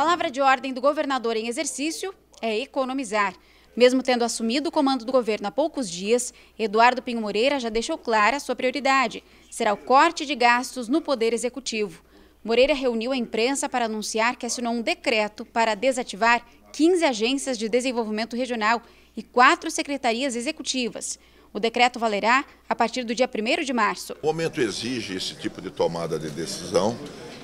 palavra de ordem do governador em exercício é economizar. Mesmo tendo assumido o comando do governo há poucos dias, Eduardo Pinho Moreira já deixou clara sua prioridade: será o corte de gastos no Poder Executivo. Moreira reuniu a imprensa para anunciar que assinou um decreto para desativar 15 agências de desenvolvimento regional e quatro secretarias executivas. O decreto valerá a partir do dia 1 de março. O momento exige esse tipo de tomada de decisão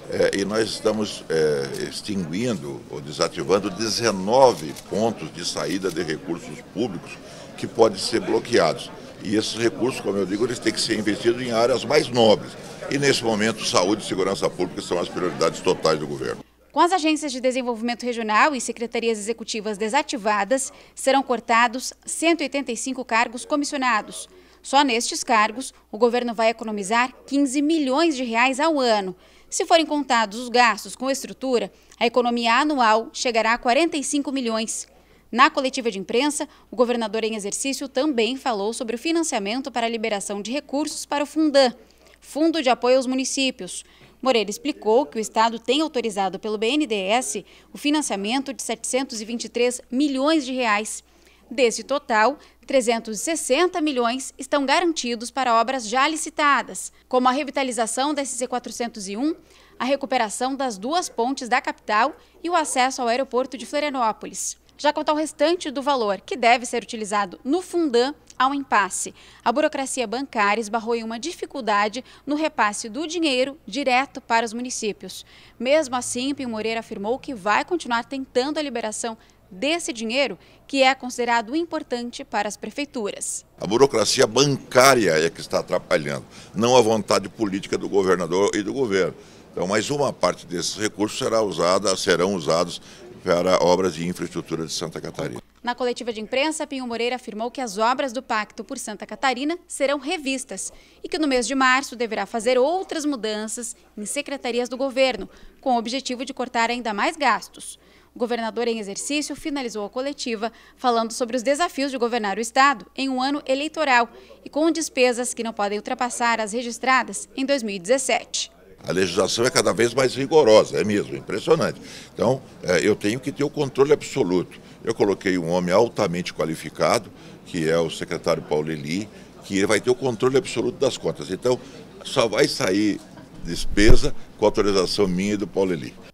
é, e nós estamos é, extinguindo ou desativando 19 pontos de saída de recursos públicos que podem ser bloqueados. E esses recursos, como eu digo, eles têm que ser investidos em áreas mais nobres. E nesse momento, saúde e segurança pública são as prioridades totais do governo. Com as agências de desenvolvimento regional e secretarias executivas desativadas, serão cortados 185 cargos comissionados. Só nestes cargos, o governo vai economizar 15 milhões de reais ao ano. Se forem contados os gastos com estrutura, a economia anual chegará a 45 milhões. Na coletiva de imprensa, o governador em exercício também falou sobre o financiamento para a liberação de recursos para o Fundam, Fundo de Apoio aos Municípios. Moreira explicou que o Estado tem autorizado pelo BNDES o financiamento de 723 milhões de reais Desse total, 360 milhões estão garantidos para obras já licitadas, como a revitalização da SC401, a recuperação das duas pontes da capital e o acesso ao aeroporto de Florianópolis. Já quanto ao restante do valor, que deve ser utilizado no Fundam, há um impasse. A burocracia bancária esbarrou em uma dificuldade no repasse do dinheiro direto para os municípios. Mesmo assim, Pio Moreira afirmou que vai continuar tentando a liberação desse dinheiro que é considerado importante para as prefeituras. A burocracia bancária é que está atrapalhando, não a vontade política do governador e do governo. Então, mais uma parte desses recursos será usada, serão usados para obras de infraestrutura de Santa Catarina. Na coletiva de imprensa, Pinho Moreira afirmou que as obras do Pacto por Santa Catarina serão revistas e que no mês de março deverá fazer outras mudanças em secretarias do governo, com o objetivo de cortar ainda mais gastos. O governador em exercício finalizou a coletiva falando sobre os desafios de governar o Estado em um ano eleitoral e com despesas que não podem ultrapassar as registradas em 2017. A legislação é cada vez mais rigorosa, é mesmo, é impressionante. Então, é, eu tenho que ter o controle absoluto. Eu coloquei um homem altamente qualificado, que é o secretário Paulo Eli, que ele vai ter o controle absoluto das contas. Então, só vai sair despesa com autorização minha e do Paulo Eli.